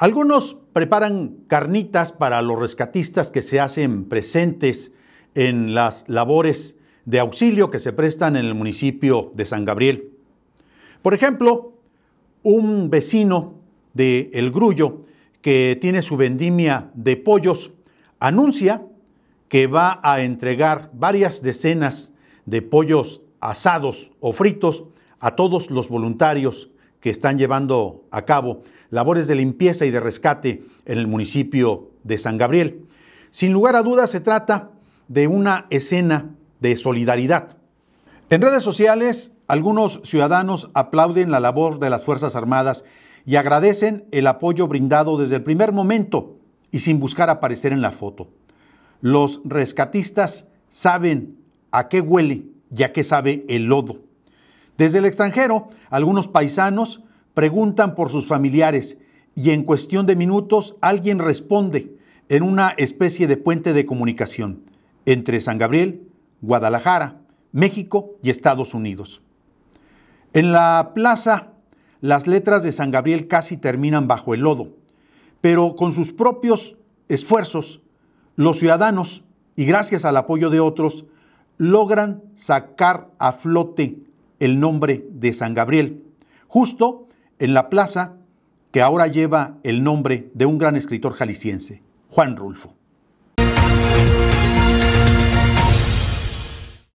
Algunos preparan carnitas para los rescatistas que se hacen presentes en las labores de auxilio que se prestan en el municipio de San Gabriel. Por ejemplo, un vecino de El Grullo que tiene su vendimia de pollos anuncia que va a entregar varias decenas de pollos asados o fritos a todos los voluntarios que están llevando a cabo labores de limpieza y de rescate en el municipio de San Gabriel. Sin lugar a dudas se trata de una escena de solidaridad. En redes sociales, algunos ciudadanos aplauden la labor de las Fuerzas Armadas y agradecen el apoyo brindado desde el primer momento y sin buscar aparecer en la foto. Los rescatistas saben a qué huele y a qué sabe el lodo. Desde el extranjero, algunos paisanos preguntan por sus familiares y en cuestión de minutos alguien responde en una especie de puente de comunicación entre San Gabriel, Guadalajara, México y Estados Unidos. En la plaza, las letras de San Gabriel casi terminan bajo el lodo, pero con sus propios esfuerzos, los ciudadanos, y gracias al apoyo de otros, logran sacar a flote el nombre de San Gabriel, justo en la plaza que ahora lleva el nombre de un gran escritor jalisciense, Juan Rulfo.